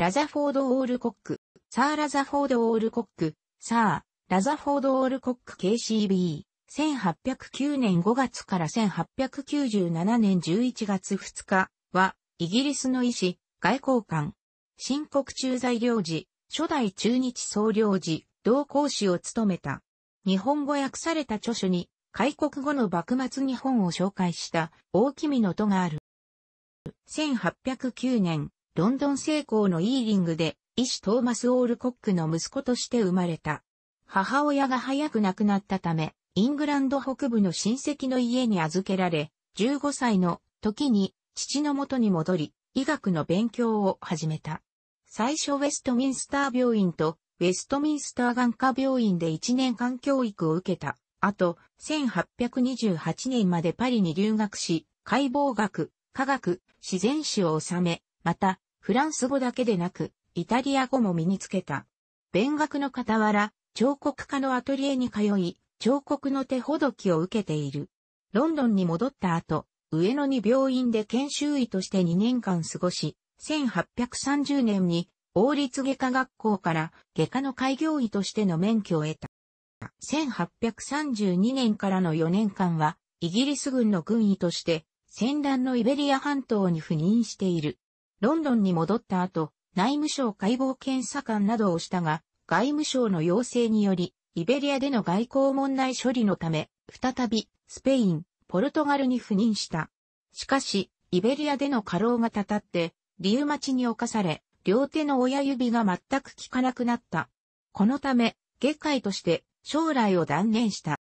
ラザフォード・オールコック、サー・ラザフォード・オールコック、サー、ラザフォード・オールコック KCB、1809年5月から1897年11月2日は、イギリスの医師、外交官、新国駐在領事、初代中日総領事、同行使を務めた。日本語訳された著書に、開国後の幕末日本を紹介した、大きみの都がある。1809年、ロンドン成功のイーリングで、医師トーマス・オールコックの息子として生まれた。母親が早く亡くなったため、イングランド北部の親戚の家に預けられ、15歳の時に父の元に戻り、医学の勉強を始めた。最初ウェストミンスター病院とウェストミンスター眼科病院で1年間教育を受けた。あと、1828年までパリに留学し、解剖学、科学、自然史を収め、また、フランス語だけでなく、イタリア語も身につけた。勉学の傍ら、彫刻家のアトリエに通い、彫刻の手ほどきを受けている。ロンドンに戻った後、上野に病院で研修医として2年間過ごし、1830年に王立外科学校から外科の開業医としての免許を得た。1832年からの4年間は、イギリス軍の軍医として、戦乱のイベリア半島に赴任している。ロンドンに戻った後、内務省解剖検査官などをしたが、外務省の要請により、イベリアでの外交問題処理のため、再び、スペイン、ポルトガルに赴任した。しかし、イベリアでの過労がたたって、リウマチに侵され、両手の親指が全く効かなくなった。このため、外科として将来を断念した。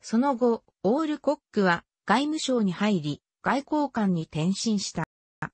その後、オールコックは外務省に入り、外交官に転身した。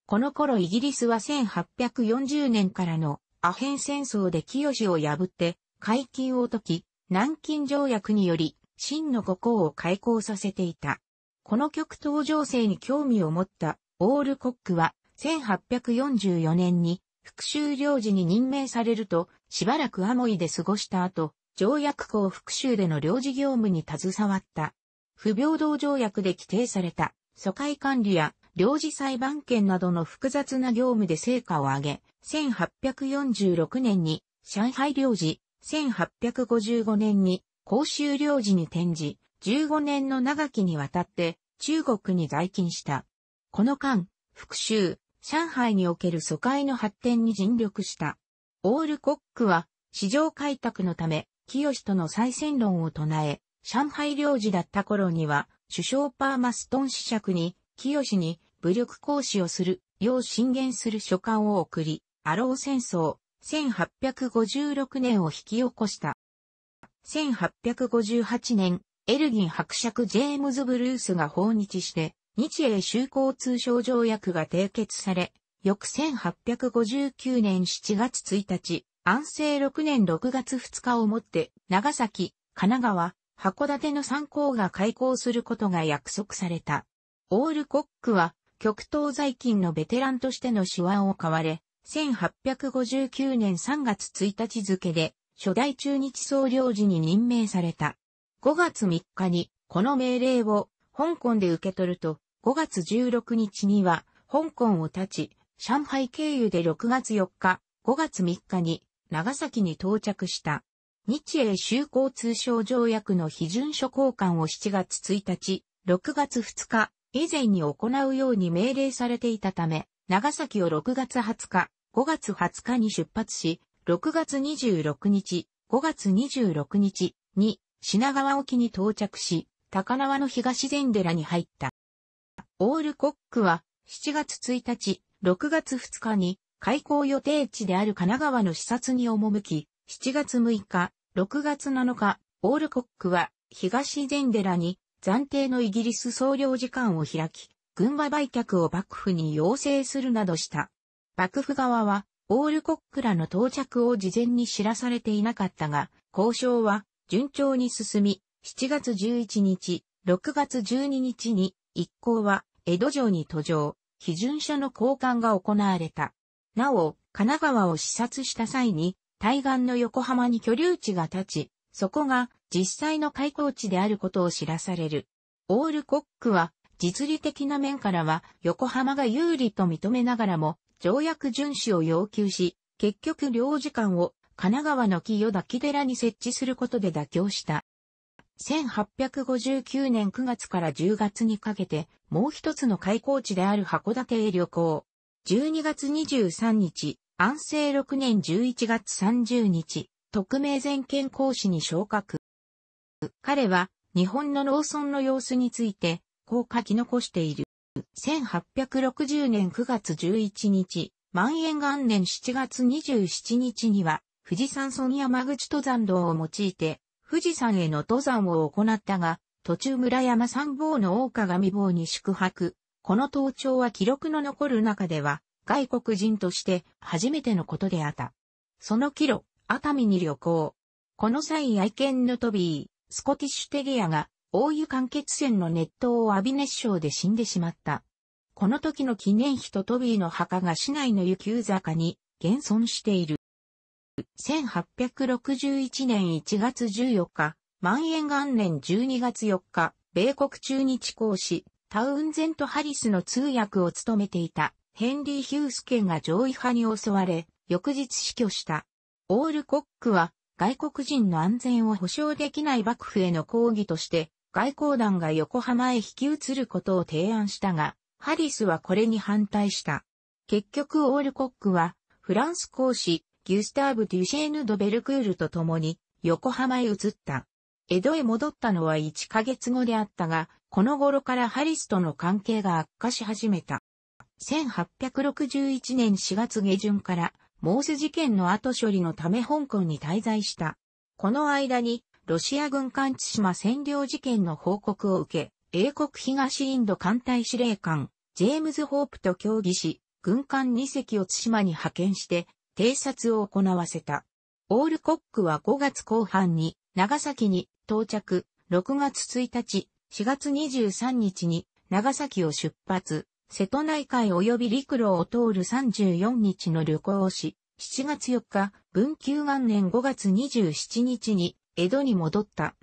この頃イギリスは1840年からのアヘン戦争で清を破って解禁を解き、南京条約により、真の五校を開校させていた。この極東情勢に興味を持ったオールコックは1844年に復讐領事に任命されるとしばらくアモイで過ごした後、条約校復讐での領事業務に携わった。不平等条約で規定された疎開管理や領事裁判権などの複雑な業務で成果を上げ、1846年に上海領事、1855年に公衆領事に転じ、15年の長きにわたって中国に在勤した。この間、復讐、上海における疎開の発展に尽力した。オールコックは、市場開拓のため、清との再戦論を唱え、上海領事だった頃には、首相パーマストン子爵に清に武力行使をする、よう進言する書簡を送り、アロー戦争、1856年を引き起こした。1858年、エルギン伯爵ジェームズ・ブルースが訪日して、日英修好通商条約が締結され、翌1859年7月1日、安政6年6月2日をもって、長崎、神奈川、函館の参考が開校することが約束された。オールコックは、極東在勤のベテランとしての手腕を買われ、1859年3月1日付で、初代中日総領事に任命された。5月3日に、この命令を、香港で受け取ると、5月16日には、香港を立ち、上海経由で6月4日、5月3日に、長崎に到着した。日英修好通商条約の批准書交換を7月1日、6月2日、以前に行うように命令されていたため、長崎を6月20日、5月20日に出発し、6月26日、5月26日に品川沖に到着し、高輪の東禅寺に入った。オールコックは7月1日、6月2日に開港予定地である神奈川の視察に赴き、7月6日、6月7日、オールコックは東禅寺に暫定のイギリス総領事館を開き、軍馬売却を幕府に要請するなどした。幕府側は、オールコックらの到着を事前に知らされていなかったが、交渉は順調に進み、7月11日、6月12日に一行は江戸城に途上、批准書の交換が行われた。なお、神奈川を視察した際に、対岸の横浜に居留地が立ち、そこが実際の開港地であることを知らされる。オールコックは、実利的な面からは横浜が有利と認めながらも、条約遵守を要求し、結局領事館を神奈川の清木寺に設置することで妥協した。1859年9月から10月にかけて、もう一つの開港地である函館へ旅行。12月23日、安政6年11月30日、特命全権講師に昇格。彼は日本の農村の様子について、こう書き残している。1860年9月11日、万円元年7月27日には、富士山村山口登山道を用いて、富士山への登山を行ったが、途中村山山坊の大鏡坊に宿泊。この登頂は記録の残る中では、外国人として初めてのことであった。その帰路、熱海に旅行。この際愛犬のトビー、スコティッシュテリアが大湯間欠泉の熱湯を浴び熱傷で死んでしまった。この時の記念碑とトビーの墓が市内の雪湯坂に現存している。1861年1月14日、万延元年12月4日、米国中日公使、タウンゼント・ハリスの通訳を務めていたヘンリー・ヒュースケが上位派に襲われ、翌日死去した。オールコックは外国人の安全を保障できない幕府への抗議として、外交団が横浜へ引き移ることを提案したが、ハリスはこれに反対した。結局オールコックは、フランス公使、ギュスターブ・デュシェーヌ・ド・ベルクールと共に、横浜へ移った。江戸へ戻ったのは1ヶ月後であったが、この頃からハリスとの関係が悪化し始めた。1861年4月下旬からモース事件の後処理のため香港に滞在した。この間に、ロシア軍艦津島占領事件の報告を受け、英国東インド艦隊司令官、ジェームズ・ホープと協議し、軍艦2隻を津島に派遣して、偵察を行わせた。オールコックは5月後半に、長崎に到着、6月1日、4月23日に長崎を出発、瀬戸内海及び陸路を通る34日の旅行をし、7月4日、文久元年5月27日に江戸に戻った。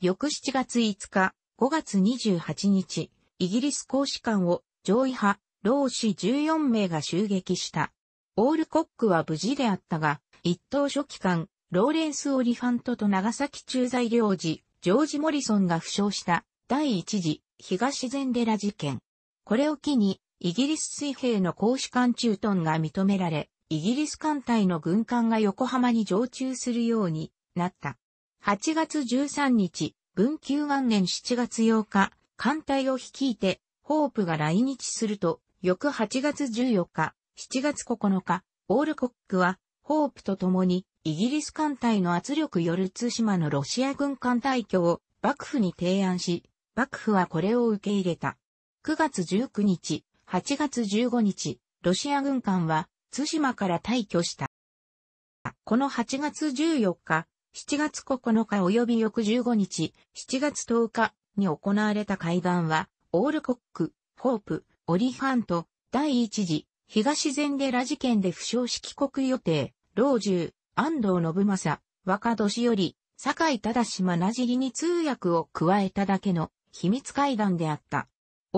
翌7月5日、5月28日、イギリス公使館を上位派、老子14名が襲撃した。オールコックは無事であったが、一等書記官、ローレンス・オリファントと長崎駐在領事、ジョージ・モリソンが負傷した、第一次、東禅寺事件。これを機に、イギリス水兵の公主艦駐屯が認められ、イギリス艦隊の軍艦が横浜に常駐するようになった。8月13日、文久元年7月8日、艦隊を率いて、ホープが来日すると、翌8月14日、7月9日、オールコックは、ホープと共に、イギリス艦隊の圧力よる津島のロシア軍艦退去を幕府に提案し、幕府はこれを受け入れた。9月19日、8月15日、ロシア軍艦は対馬から退去した。この8月14日、7月9日及び翌15日、7月10日に行われた会談は、オールコック、ホープ、オリハント、第一次、東禅寺事件で負傷し帰国予定、老中、安藤信正、若年より、酒井忠島なじりに通訳を加えただけの秘密会談であった。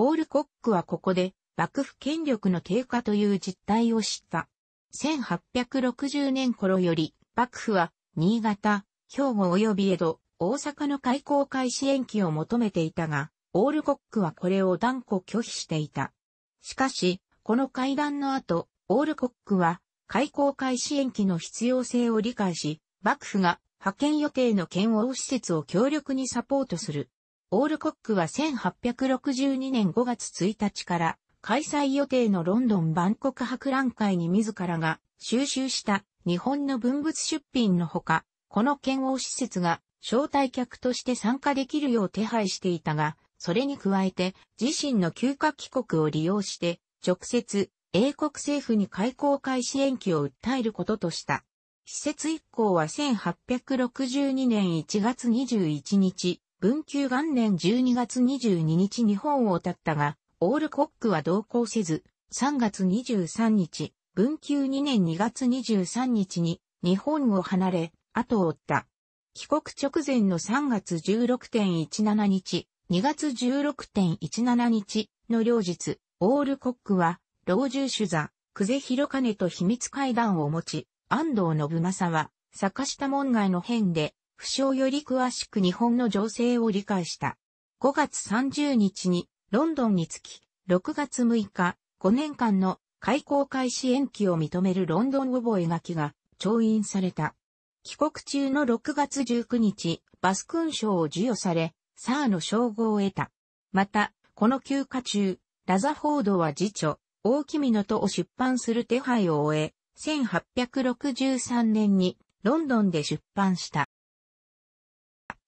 オールコックはここで幕府権力の低下という実態を知った。1860年頃より幕府は新潟、兵庫及び江戸、大阪の開港開始延期を求めていたが、オールコックはこれを断固拒否していた。しかし、この会談の後、オールコックは開港開始延期の必要性を理解し、幕府が派遣予定の県王施設を強力にサポートするオールコックは1862年5月1日から開催予定のロンドン万国博覧会に自らが収集した日本の文物出品のほか、この剣王施設が招待客として参加できるよう手配していたが、それに加えて自身の休暇帰国を利用して直接英国政府に開港開始延期を訴えることとした。施設一行は1862年1月21日、文久元年12月22日日本を経ったが、オールコックは同行せず、3月23日、文久2年2月23日に日本を離れ、後を追った。帰国直前の3月16.17日、2月16.17日の両日、オールコックは、老中主座、久世広金と秘密会談を持ち、安藤信正は、坂下門外の変で、不詳より詳しく日本の情勢を理解した。5月30日にロンドンに着き、6月6日、5年間の開港開始延期を認めるロンドン覚書が調印された。帰国中の6月19日、バス勲章を授与され、サーの称号を得た。また、この休暇中、ラザフォードは次女、大みのとを出版する手配を終え、1863年にロンドンで出版した。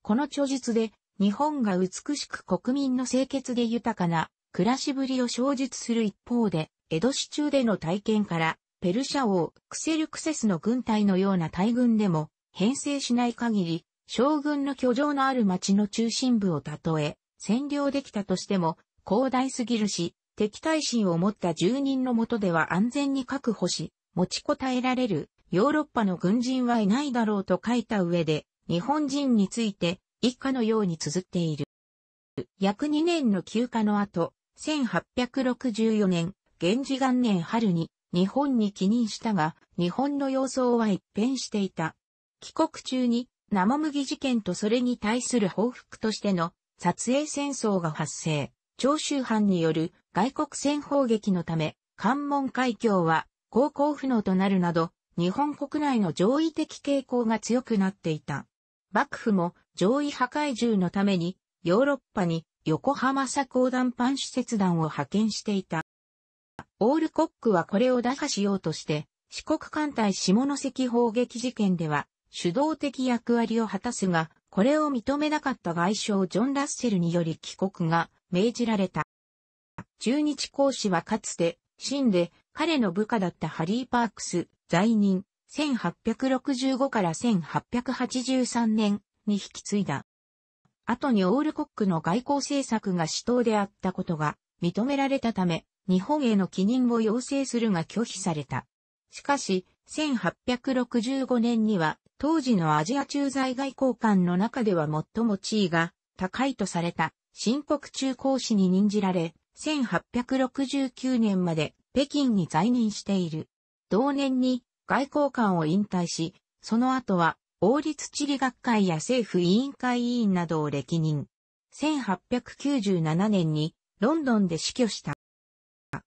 この著述で、日本が美しく国民の清潔で豊かな暮らしぶりを小述する一方で、江戸市中での体験から、ペルシャ王、クセルクセスの軍隊のような大軍でも、編成しない限り、将軍の居城のある町の中心部をたとえ、占領できたとしても、広大すぎるし、敵対心を持った住人のもとでは安全に確保し、持ちこたえられるヨーロッパの軍人はいないだろうと書いた上で、日本人について以下のように綴っている。約2年の休暇の後、1864年、源氏元年春に日本に帰任したが、日本の様相は一変していた。帰国中に生麦事件とそれに対する報復としての撮影戦争が発生。長州藩による外国戦砲撃のため、関門海峡は航行不能となるなど、日本国内の上位的傾向が強くなっていた。幕府も上位破壊獣のためにヨーロッパに横浜作交団パン使節団を派遣していた。オールコックはこれを打破しようとして四国艦隊下関砲撃事件では主導的役割を果たすが、これを認めなかった外相ジョン・ラッセルにより帰国が命じられた。中日公使はかつて、死んで彼の部下だったハリー・パークス、在任、1865から1883年に引き継いだ。後にオールコックの外交政策が死闘であったことが認められたため、日本への帰任を要請するが拒否された。しかし、1865年には、当時のアジア駐在外交官の中では最も地位が高いとされた、新国中公使に任じられ、1869年まで北京に在任している。同年に外交官を引退し、その後は、王立地理学会や政府委員会委員などを歴任。1897年にロンドンで死去した。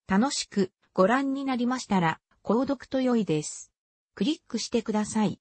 楽しくご覧になりましたら、購読と良いです。クリックしてください。